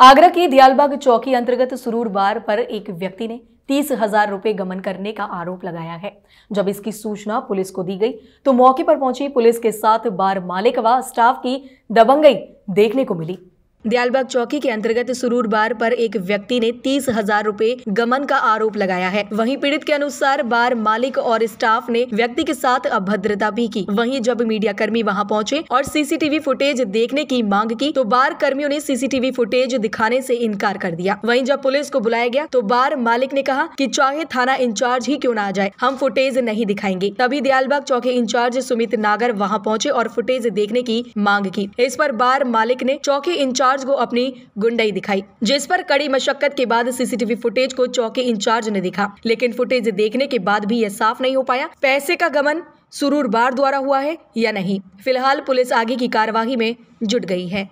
आगरा की दियालबाग चौकी अंतर्गत सुरूर बार पर एक व्यक्ति ने तीस हजार रुपए गमन करने का आरोप लगाया है जब इसकी सूचना पुलिस को दी गई तो मौके पर पहुंची पुलिस के साथ बार मालिक व स्टाफ की दबंगई देखने को मिली दयालबाग चौकी के अंतर्गत सुरूर बार पर एक व्यक्ति ने तीस हजार रूपए गमन का आरोप लगाया है वहीं पीड़ित के अनुसार बार मालिक और स्टाफ ने व्यक्ति के साथ अभद्रता भी की वहीं जब मीडिया कर्मी वहाँ पहुँचे और सीसीटीवी फुटेज देखने की मांग की तो बार कर्मियों ने सीसीटीवी फुटेज दिखाने से इनकार कर दिया वहीं जब पुलिस को बुलाया गया तो बार मालिक ने कहा कि चाहे थाना इंचार्ज ही क्यों ना आ जाए हम फुटेज नहीं दिखाएंगे तभी दयालबाग चौकी इंचार्ज सुमित नागर वहाँ पहुँचे और फुटेज देखने की मांग की इस पर बार मालिक ने चौकी इंचार्ज इंचार्ज को अपनी गुंडई दिखाई जिस पर कड़ी मशक्कत के बाद सीसीटीवी फुटेज को चौकी इंचार्ज ने दिखा लेकिन फुटेज देखने के बाद भी यह साफ नहीं हो पाया पैसे का गमन सुरूर बार द्वारा हुआ है या नहीं फिलहाल पुलिस आगे की कार्यवाही में जुट गई है